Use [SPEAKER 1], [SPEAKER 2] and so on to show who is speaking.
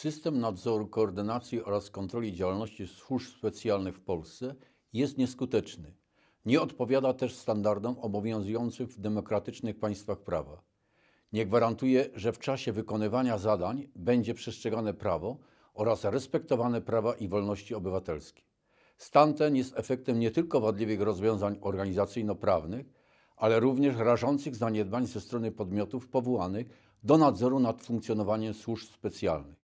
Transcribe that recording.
[SPEAKER 1] System nadzoru, koordynacji oraz kontroli działalności służb specjalnych w Polsce jest nieskuteczny. Nie odpowiada też standardom obowiązującym w demokratycznych państwach prawa. Nie gwarantuje, że w czasie wykonywania zadań będzie przestrzegane prawo oraz respektowane prawa i wolności obywatelskie. Stan ten jest efektem nie tylko wadliwych rozwiązań organizacyjno-prawnych, ale również rażących zaniedbań ze strony podmiotów powołanych do nadzoru nad funkcjonowaniem służb specjalnych.